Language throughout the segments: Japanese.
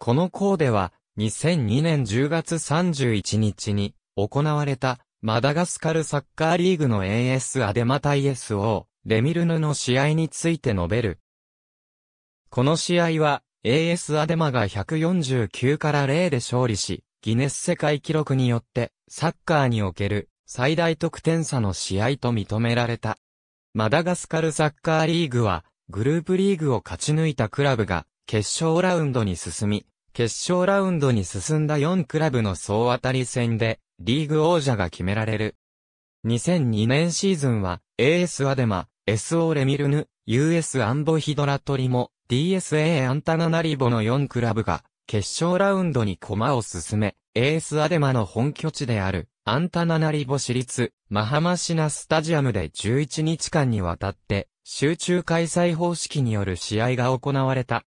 このーでは、2002年10月31日に行われたマダガスカルサッカーリーグの AS アデマ対 SO レミルヌの試合について述べる。この試合は AS アデマが149から0で勝利し、ギネス世界記録によってサッカーにおける最大得点差の試合と認められた。マダガスカルサッカーリーグはグループリーグを勝ち抜いたクラブが決勝ラウンドに進み、決勝ラウンドに進んだ4クラブの総当たり戦で、リーグ王者が決められる。2002年シーズンは、AS アデマ、SO レミルヌ、US アンボヒドラトリモ、DSA アンタナナリボの4クラブが、決勝ラウンドに駒を進め、AS アデマの本拠地である、アンタナナリボ市立、マハマシナスタジアムで11日間にわたって、集中開催方式による試合が行われた。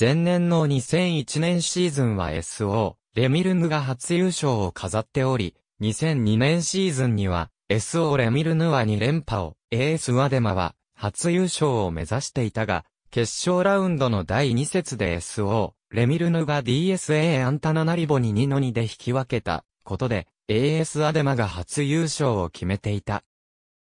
前年の2001年シーズンは SO、レミルヌが初優勝を飾っており、2002年シーズンには、SO レミルヌは2連覇を、AS ワデマは初優勝を目指していたが、決勝ラウンドの第2節で SO、レミルヌが DSA アンタナナリボに2の2で引き分けたことで、AS アデマが初優勝を決めていた。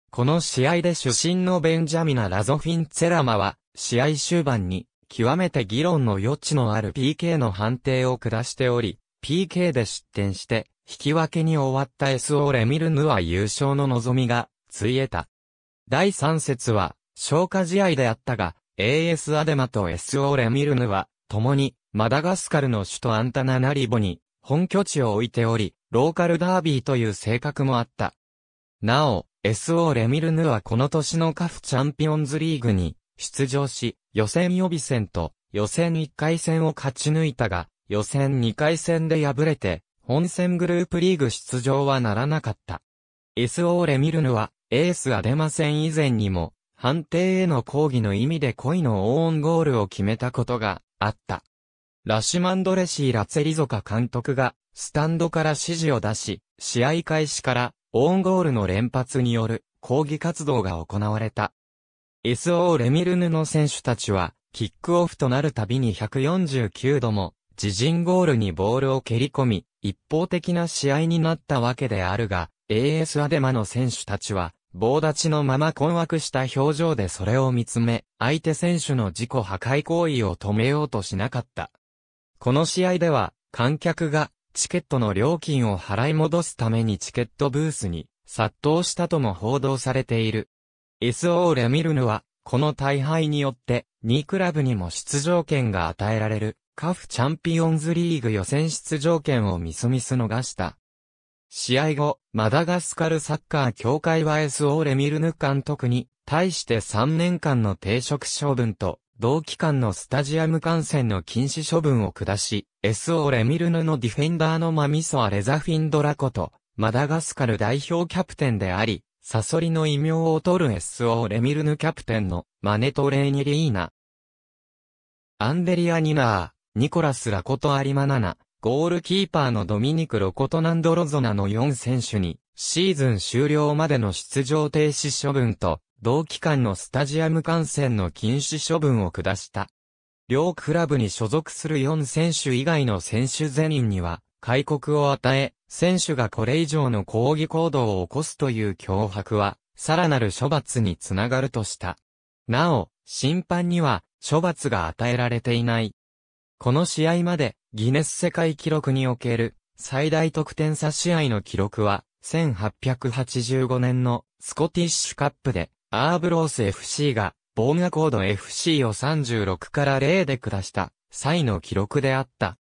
この試合で主審のベンジャミナ・ラゾフィン・ツェラマは、試合終盤に、極めて議論の余地のある PK の判定を下しており、PK で失点して、引き分けに終わった SO レミルヌは優勝の望みが、ついえた。第3節は、消化試合であったが、AS アデマと SO レミルヌは、共に、マダガスカルの首都アンタナナリボに、本拠地を置いており、ローカルダービーという性格もあった。なお、SO レミルヌはこの年のカフチャンピオンズリーグに、出場し、予選予備戦と予選1回戦を勝ち抜いたが、予選2回戦で敗れて、本戦グループリーグ出場はならなかった。SO レミルヌは、エースが出ません以前にも、判定への抗議の意味で恋のオーンゴールを決めたことがあった。ラシマンドレシー・ラツェリゾカ監督が、スタンドから指示を出し、試合開始から、オーンゴールの連発による抗議活動が行われた。SO レミルヌの選手たちは、キックオフとなるたびに149度も、自陣ゴールにボールを蹴り込み、一方的な試合になったわけであるが、AS アデマの選手たちは、棒立ちのまま困惑した表情でそれを見つめ、相手選手の自己破壊行為を止めようとしなかった。この試合では、観客が、チケットの料金を払い戻すためにチケットブースに、殺到したとも報道されている。SO レミルヌは、この大敗によって、2クラブにも出場権が与えられる、カフチャンピオンズリーグ予選出場権をみすみす逃した。試合後、マダガスカルサッカー協会は SO レミルヌ監督に、対して3年間の停職処分と、同期間のスタジアム観戦の禁止処分を下し、SO レミルヌのディフェンダーのマミソア・レザフィンドラコと、マダガスカル代表キャプテンであり、サソリの異名を取る SO レミルヌキャプテンのマネトレーニリーナ。アンデリア・ニナー、ニコラス・ラコト・アリマナナ、ゴールキーパーのドミニク・ロコト・ナンドロゾナの4選手に、シーズン終了までの出場停止処分と、同期間のスタジアム観戦の禁止処分を下した。両クラブに所属する4選手以外の選手全員には、開国を与え、選手がこれ以上の抗議行動を起こすという脅迫は、さらなる処罰につながるとした。なお、審判には、処罰が与えられていない。この試合まで、ギネス世界記録における、最大得点差試合の記録は、1885年のスコティッシュカップで、アーブロース FC が、ボーンアコード FC を36から0で下した、際の記録であった。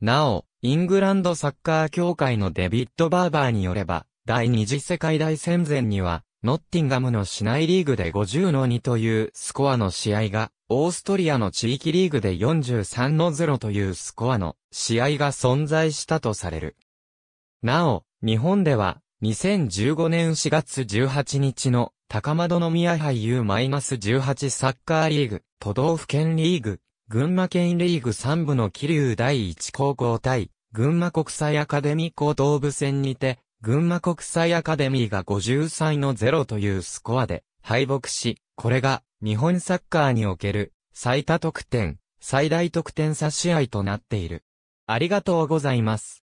なお、イングランドサッカー協会のデビッド・バーバーによれば、第二次世界大戦前には、ノッティンガムの市内リーグで50の2というスコアの試合が、オーストリアの地域リーグで43の0というスコアの試合が存在したとされる。なお、日本では、2015年4月18日の高窓宮杯 U-18 サッカーリーグ、都道府県リーグ、群馬県リーグ3部の桐生第一高校対、群馬国際アカデミー高等部戦にて、群馬国際アカデミーが53の0というスコアで敗北し、これが日本サッカーにおける最多得点、最大得点差試合となっている。ありがとうございます。